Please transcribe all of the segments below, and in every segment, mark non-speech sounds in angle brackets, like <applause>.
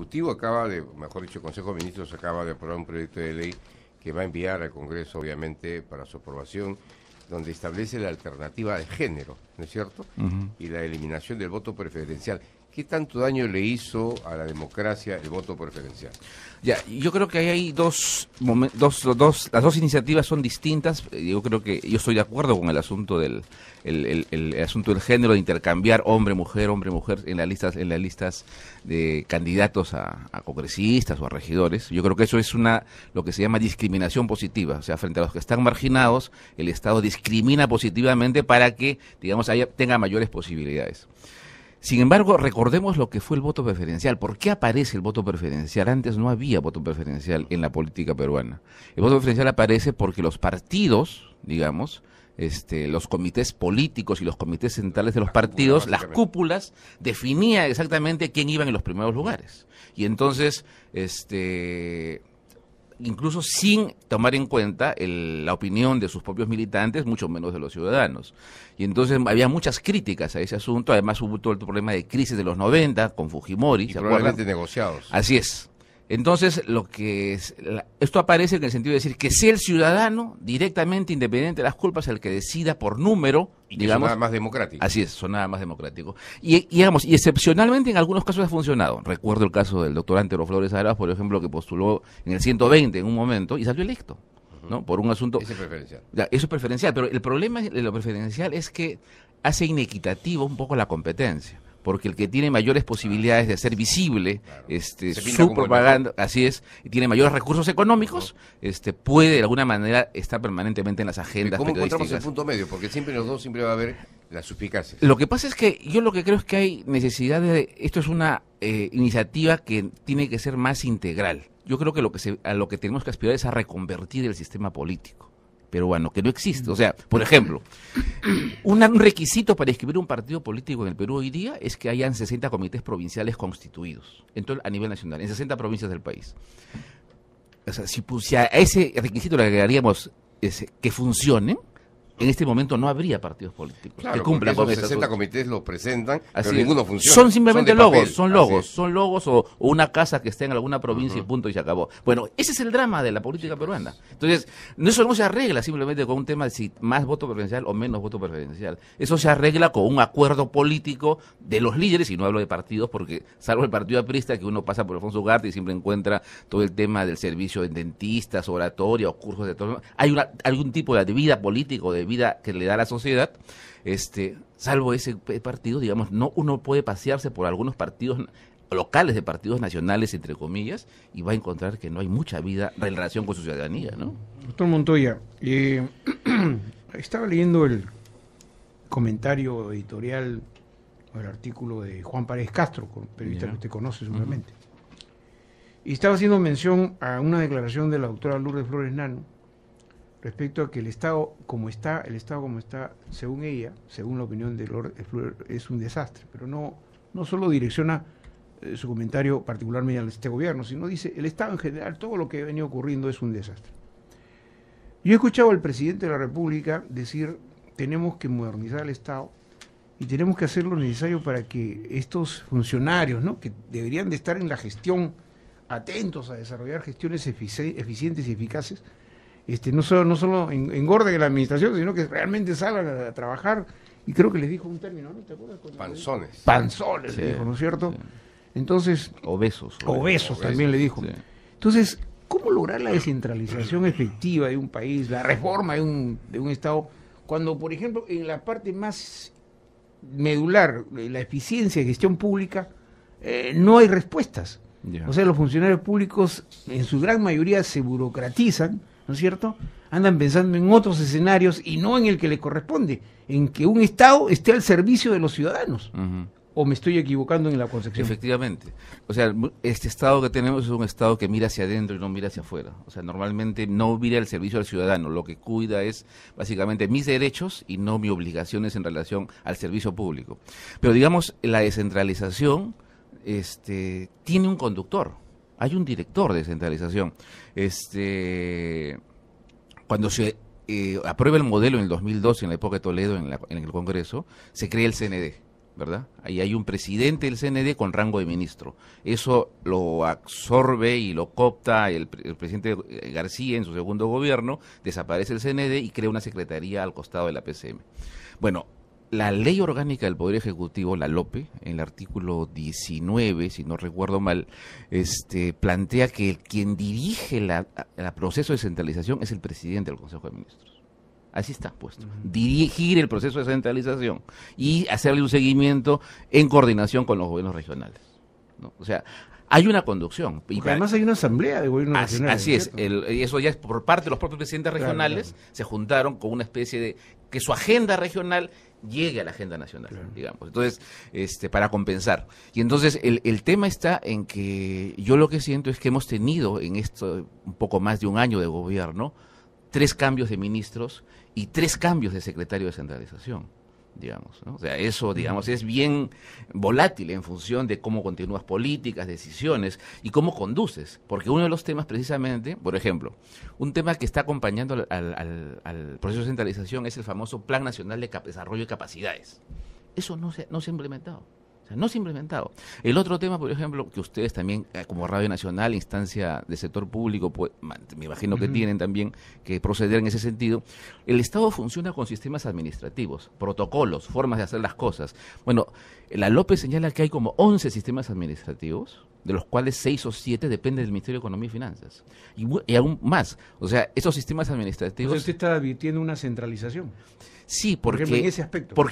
Ejecutivo acaba de, mejor dicho, el Consejo de Ministros acaba de aprobar un proyecto de ley que va a enviar al Congreso, obviamente, para su aprobación, donde establece la alternativa de género, ¿no es cierto? Y la eliminación del voto preferencial. ¿Qué tanto daño le hizo a la democracia el voto preferencial? Ya, yo creo que hay dos, dos, dos, las dos iniciativas son distintas. Yo creo que yo estoy de acuerdo con el asunto del el, asunto del género de intercambiar hombre mujer hombre mujer en las listas en las listas de candidatos a, a, congresistas o a regidores. Yo creo que eso es una lo que se llama discriminación positiva, o sea, frente a los que están marginados, el Estado discrimina positivamente para que digamos haya, tenga mayores posibilidades. Sin embargo, recordemos lo que fue el voto preferencial. ¿Por qué aparece el voto preferencial? Antes no había voto preferencial en la política peruana. El voto preferencial aparece porque los partidos, digamos, este, los comités políticos y los comités centrales de los partidos, las cúpulas, definían exactamente quién iba en los primeros lugares. Y entonces, este, incluso sin tomar en cuenta la opinión de sus propios militantes, mucho menos de los ciudadanos. Y entonces había muchas críticas a ese asunto, además hubo todo el problema de crisis de los 90 con Fujimori. negociados. Así es, entonces, lo que esto aparece en el sentido de decir que sea el ciudadano directamente independiente de las culpas el que decida por número, y que digamos, más democrático. Así es, nada más democrático. Y, digamos, excepcionalmente en algunos casos ha funcionado. Recuerdo el caso del doctor Antero Flores Aras, por ejemplo, que postuló en el 120 en un momento y salió electo. ¿no? Por un asunto. Eso es preferencial. eso es preferencial, pero el problema de lo preferencial es que hace inequitativo un poco la competencia porque el que tiene mayores posibilidades de ser visible este, su propaganda, así es, y tiene mayores recursos económicos, este, puede de alguna manera estar permanentemente en las agendas. ¿Cómo encontramos el punto medio? Porque siempre los dos siempre va a haber la suspicacias. Lo que pasa es que yo lo que creo es que hay necesidad de, esto es una eh, iniciativa que tiene que ser más integral. Yo creo que, lo que a lo que tenemos que aspirar es a reconvertir el sistema político peruano, que no existe. O sea, por ejemplo, un requisito para escribir un partido político en el Perú hoy día es que hayan 60 comités provinciales constituidos a nivel nacional, en 60 provincias del país. O sea, si, a ese requisito le agregaríamos que funcionen, en este momento no habría partidos políticos claro, que cumplan con 60 comités los presentan, pero ninguno funciona. Son simplemente logos, son logos, son logos o, una casa que esté en alguna provincia y punto y se acabó. Bueno, ese es el drama de la política peruana. Entonces, eso no se arregla simplemente con un tema de si más voto preferencial o menos voto preferencial. Eso se arregla con un acuerdo político de los líderes, y no hablo de partidos, porque salvo el partido aprista que uno pasa por Alfonso Ugarte y siempre encuentra todo el tema del servicio de dentistas, oratoria o cursos de todo. Hay algún tipo de vida político de vida que le da la sociedad, este, salvo ese partido, digamos, no uno puede pasearse por algunos partidos locales de partidos nacionales, entre comillas, y va a encontrar que no hay mucha vida en relación con su ciudadanía, ¿no? Doctor Montoya, eh, <clears throat> estaba leyendo el comentario editorial o el artículo de Juan Paredes Castro, periodista que usted conoce seguramente. Y estaba haciendo mención a una declaración de la doctora Lourdes Flores Nano, respecto a que el Estado, como está, el Estado como está, según ella, según la opinión de Lord es un desastre, pero no, no solo direcciona eh, su comentario particularmente a este gobierno, sino dice, el Estado en general, todo lo que ha venido ocurriendo es un desastre. Yo he escuchado al presidente de la República decir, tenemos que modernizar el Estado y tenemos que hacer lo necesario para que estos funcionarios, que deberían de estar en la gestión, atentos a desarrollar gestiones eficientes y eficaces, este, no solo, no solo engorden en la administración, sino que realmente salgan a, trabajar. Y creo que les dijo un término, ¿no? ¿Te acuerdas? Panzones. Panzones, dijo, ¿no es cierto? Entonces. Obesos. Obesos, también le dijo. Entonces, ¿cómo lograr la descentralización efectiva de un país, la reforma de un, de un Estado, cuando, por ejemplo, en la parte más medular, eh, la eficiencia de gestión pública, eh, no hay respuestas? O sea, los funcionarios públicos en su gran mayoría se burocratizan ¿no es cierto? Andan pensando en otros escenarios y no en el que le corresponde, en que un Estado esté al servicio de los ciudadanos. ¿O me estoy equivocando en la concepción? Efectivamente. O sea, este Estado que tenemos es un Estado que mira hacia adentro y no mira hacia afuera. O sea, normalmente no mira al servicio al ciudadano. Lo que cuida es básicamente mis derechos y no mis obligaciones en relación al servicio público. Pero digamos, la descentralización este, tiene un conductor hay un director de centralización. Este, cuando se eh, aprueba el modelo en el 2012, en la época de Toledo, en, el Congreso, se crea el CND. ¿verdad? Ahí hay un presidente del CND con rango de ministro. Eso lo absorbe y lo copta el, el, presidente García en su segundo gobierno, desaparece el CND y crea una secretaría al costado de la PCM. Bueno, la ley orgánica del Poder Ejecutivo, la LOPE, en el artículo 19, si no recuerdo mal, este, plantea que quien dirige el proceso de centralización es el presidente del Consejo de Ministros. Así está puesto. Dirigir el proceso de centralización y hacerle un seguimiento en coordinación con los gobiernos regionales. O sea, hay una conducción. además hay una asamblea de gobiernos regionales. Así es, el, eso ya es por parte de los propios presidentes regionales, se juntaron con una especie de que su agenda regional llegue a la agenda nacional, digamos. Entonces, este, para compensar. Y entonces el, el, tema está en que yo lo que siento es que hemos tenido en esto un poco más de un año de gobierno tres cambios de ministros y tres cambios de secretario de centralización digamos. O sea, eso, digamos, es bien volátil en función de cómo continúas políticas, decisiones y cómo conduces. Porque uno de los temas, precisamente, por ejemplo, un tema que está acompañando al, proceso de centralización es el famoso Plan Nacional de Desarrollo de Capacidades. Eso no se, no se ha implementado no se ha implementado. El otro tema, por ejemplo, que ustedes también, eh, como Radio Nacional, instancia de sector público, pues, me imagino que tienen también que proceder en ese sentido, el Estado funciona con sistemas administrativos, protocolos, formas de hacer las cosas. Bueno, la López señala que hay como 11 sistemas administrativos, de los cuales 6 o 7 dependen del Ministerio de Economía y Finanzas. Y, aún más, o sea, esos sistemas administrativos... Entonces usted está advirtiendo una centralización. Sí, porque,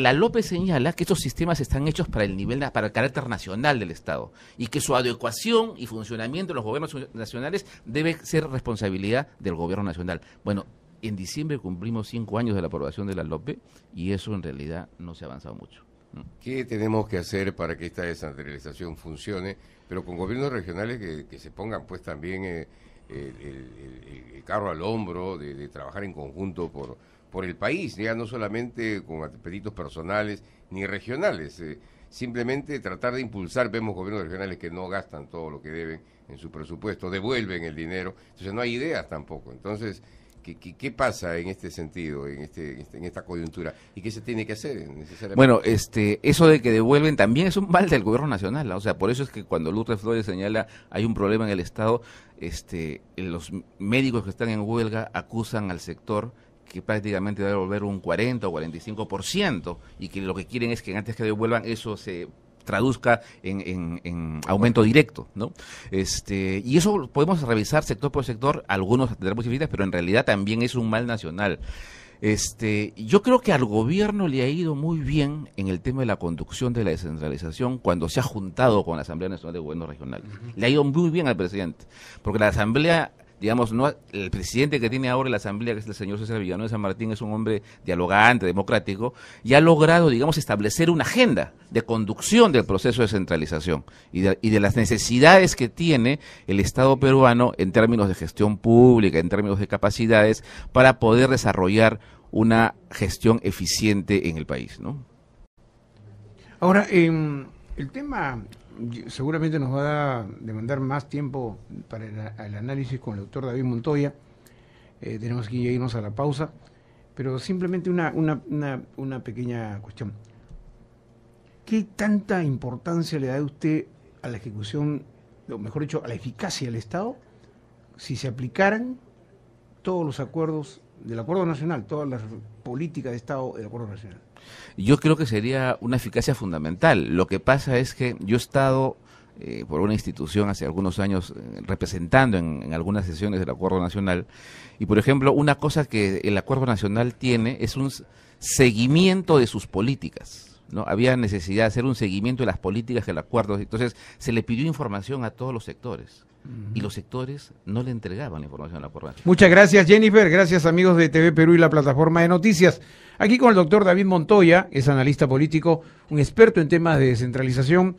la López señala que estos sistemas están hechos para el nivel, para el carácter nacional del Estado y que su adecuación y funcionamiento de los gobiernos nacionales debe ser responsabilidad del gobierno nacional. Bueno, en diciembre cumplimos cinco años de la aprobación de la López y eso en realidad no se ha avanzado mucho. ¿Qué tenemos que hacer para que esta descentralización funcione? Pero con gobiernos regionales que, se pongan pues también eh, el, carro al hombro de trabajar en conjunto por por el país, ya no solamente con apetitos personales ni regionales. Eh, simplemente tratar de impulsar, vemos gobiernos regionales que no gastan todo lo que deben en su presupuesto, devuelven el dinero, entonces no hay ideas tampoco. Entonces, ¿Qué, ¿Qué, pasa en este sentido, este, en, este, en esta coyuntura? ¿Y qué se tiene que hacer necesariamente? Bueno, este, eso de que devuelven también es un mal del gobierno nacional. O sea, por eso es que cuando Luther Flores señala hay un problema en el Estado, este, los médicos que están en huelga acusan al sector que prácticamente va a devolver un 40 o 45%, y que lo que quieren es que antes que devuelvan eso se traduzca en, en, aumento directo, ¿no? Este, y eso podemos revisar sector por sector, algunos tendrán posibilidades, pero en realidad también es un mal nacional. Este, yo creo que al gobierno le ha ido muy bien en el tema de la conducción de la descentralización cuando se ha juntado con la Asamblea Nacional de Gobiernos Regionales. Le ha ido muy bien al presidente, porque la Asamblea digamos, no el presidente que tiene ahora la Asamblea, que es el señor César Villanueva de San Martín, es un hombre dialogante, democrático, y ha logrado, digamos, establecer una agenda de conducción del proceso de centralización y de, las necesidades que tiene el Estado peruano en términos de gestión pública, en términos de capacidades, para poder desarrollar una gestión eficiente en el país, Ahora, em, el tema seguramente nos va a demandar más tiempo para el, análisis con el doctor David Montoya. Eh, tenemos que irnos a la pausa, pero simplemente una, una, una, una pequeña cuestión. ¿Qué tanta importancia le da usted a la ejecución, o mejor dicho, a la eficacia del Estado, si se aplicaran todos los acuerdos del Acuerdo Nacional, todas las políticas de Estado del Acuerdo Nacional? Yo creo que sería una eficacia fundamental. Lo que pasa es que yo he estado eh, por una institución hace algunos años eh, representando en, algunas sesiones del Acuerdo Nacional. Y, por ejemplo, una cosa que el Acuerdo Nacional tiene es un seguimiento de sus políticas. ¿no? Había necesidad de hacer un seguimiento de las políticas del acuerdo. Entonces, se le pidió información a todos los sectores y los sectores no le entregaban la información a la corporación. Muchas gracias Jennifer, gracias amigos de TV Perú y la plataforma de noticias. Aquí con el doctor David Montoya, es analista político, un experto en temas de descentralización,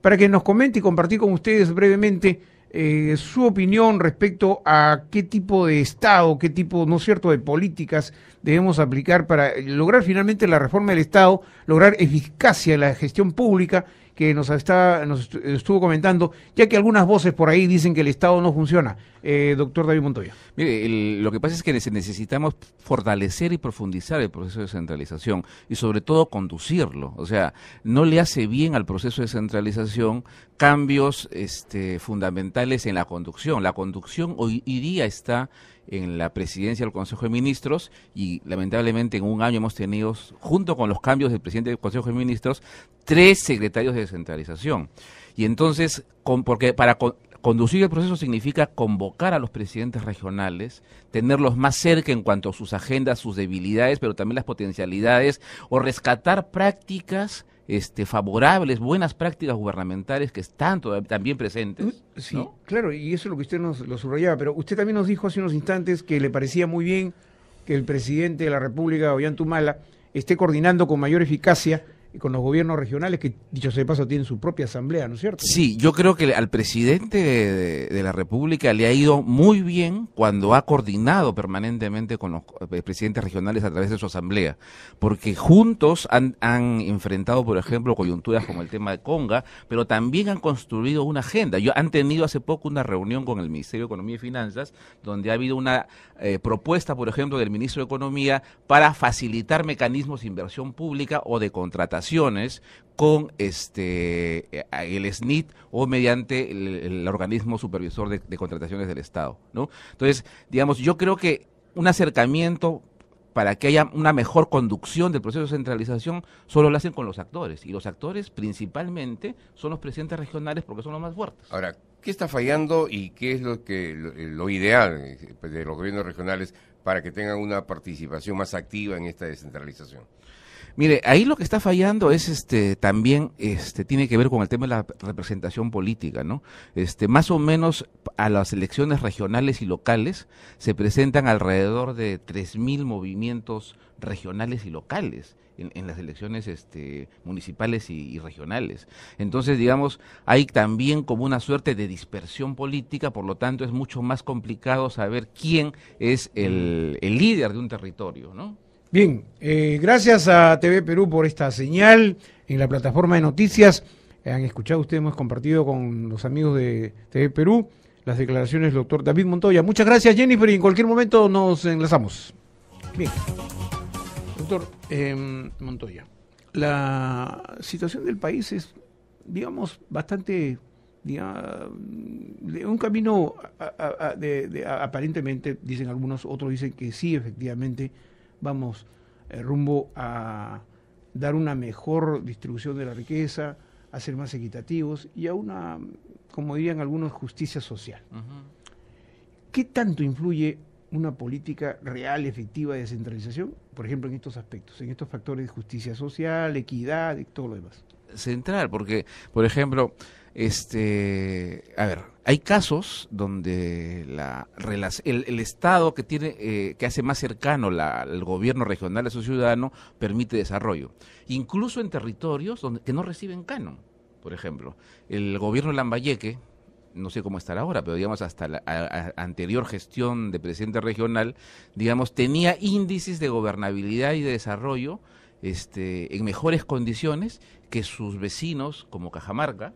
para que nos comente y compartir con ustedes brevemente eh, su opinión respecto a qué tipo de Estado, qué tipo, ¿no es cierto?, de políticas debemos aplicar para lograr finalmente la reforma del Estado, lograr eficacia en la gestión pública que nos, está, nos estuvo comentando, ya que algunas voces por ahí dicen que el Estado no funciona. Eh, doctor David Montoya. Mire, lo que pasa es que necesitamos fortalecer y profundizar el proceso de centralización y sobre todo conducirlo. O sea, no le hace bien al proceso de centralización cambios este, fundamentales en la conducción. La conducción hoy día está en la presidencia del Consejo de Ministros y lamentablemente en un año hemos tenido, junto con los cambios del presidente del Consejo de Ministros, tres secretarios de descentralización. Y entonces, con, porque para conducir el proceso significa convocar a los presidentes regionales, tenerlos más cerca en cuanto a sus agendas, sus debilidades, pero también las potencialidades, o rescatar prácticas este, favorables, buenas prácticas gubernamentales que están también presentes. Mm, sí, claro, y eso es lo que usted nos lo subrayaba, pero usted también nos dijo hace unos instantes que le parecía muy bien que el presidente de la República, Ollantumala esté coordinando con mayor eficacia con los gobiernos regionales que, dicho sea de paso, tienen su propia asamblea, ¿no es cierto? Sí, yo creo que al presidente de, la República le ha ido muy bien cuando ha coordinado permanentemente con los eh, presidentes regionales a través de su asamblea, porque juntos han, enfrentado, por ejemplo, coyunturas como el tema de Conga, pero también han construido una agenda. Yo, han tenido hace poco una reunión con el Ministerio de Economía y Finanzas, donde ha habido una eh, propuesta, por ejemplo, del ministro de Economía para facilitar mecanismos de inversión pública o de contratación con este eh, el SNIT o mediante el, organismo supervisor de, contrataciones del Estado, ¿no? Entonces, digamos, yo creo que un acercamiento para que haya una mejor conducción del proceso de centralización, solo lo hacen con los actores. Y los actores principalmente son los presidentes regionales porque son los más fuertes. Ahora, ¿qué está fallando y qué es lo, que, lo ideal eh, de los gobiernos regionales para que tengan una participación más activa en esta descentralización? Mire, ahí lo que está fallando es este también este tiene que ver con el tema de la representación política, ¿no? Este más o menos a las elecciones regionales y locales se presentan alrededor de 3000 movimientos regionales y locales. En, las elecciones este, municipales y, regionales. Entonces, digamos, hay también como una suerte de dispersión política, por lo tanto es mucho más complicado saber quién es el, el líder de un territorio, ¿no? Bien, eh, gracias a TV Perú por esta señal en la plataforma de noticias. Han escuchado ustedes, hemos compartido con los amigos de TV Perú las declaraciones del doctor David Montoya. Muchas gracias, Jennifer, y en cualquier momento nos enlazamos. Bien, doctor em, Montoya, la situación del país es, digamos, bastante de un camino aparentemente, dicen algunos, otros dicen que sí, efectivamente, vamos eh, rumbo a dar una mejor distribución de la riqueza, a ser más equitativos y a una, como dirían algunos, justicia social. ¿Qué tanto influye una política real, efectiva de descentralización, por ejemplo, en estos aspectos, en estos factores de justicia social, equidad y todo lo demás? Central, porque, por ejemplo, este, a ver, hay casos donde la, el, Estado que tiene, eh, que hace más cercano al gobierno regional a su ciudadano permite desarrollo, incluso en territorios donde, que no reciben canon. Por ejemplo, el gobierno Lambayeque, no sé cómo estará ahora, pero digamos hasta la anterior gestión de presidente regional, digamos, tenía índices de gobernabilidad y de desarrollo este, en mejores condiciones que sus vecinos como Cajamarca,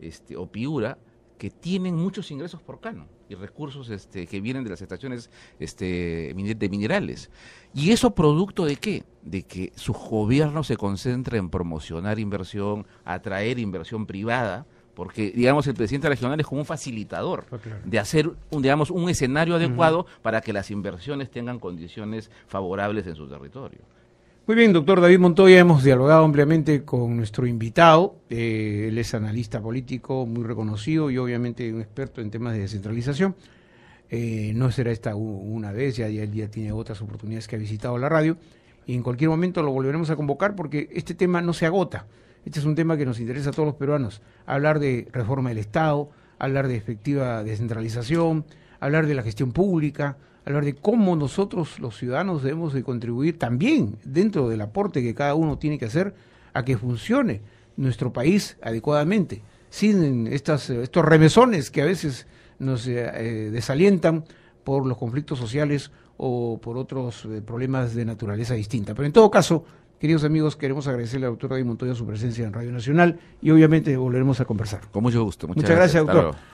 este, o Piura, que tienen muchos ingresos por cano y recursos este, que vienen de las estaciones este, de minerales. ¿Y eso producto de qué? De que su gobierno se concentra en promocionar inversión, atraer inversión privada, porque digamos el presidente regional es como un facilitador ah, de hacer un, digamos un escenario adecuado para que las inversiones tengan condiciones favorables en su territorio. Muy bien, doctor David Montoya, hemos dialogado ampliamente con nuestro invitado. Eh, él es analista político muy reconocido y obviamente un experto en temas de descentralización. Eh, no será esta una vez, ya, el día tiene otras oportunidades que ha visitado la radio. Y en cualquier momento lo volveremos a convocar porque este tema no se agota. Este es un tema que nos interesa a todos los peruanos. Hablar de reforma del Estado, hablar de efectiva descentralización, hablar de la gestión pública, hablar de cómo nosotros los ciudadanos debemos de contribuir también dentro del aporte que cada uno tiene que hacer a que funcione nuestro país adecuadamente, sin estas, estos remesones que a veces nos eh, eh, desalientan por los conflictos sociales o por otros eh, problemas de naturaleza distinta. Pero en todo caso, queridos amigos, queremos agradecerle al doctor David Montoya su presencia en Radio Nacional y obviamente volveremos a conversar. Con mucho gusto. Muchas, gracias, gracias doctor.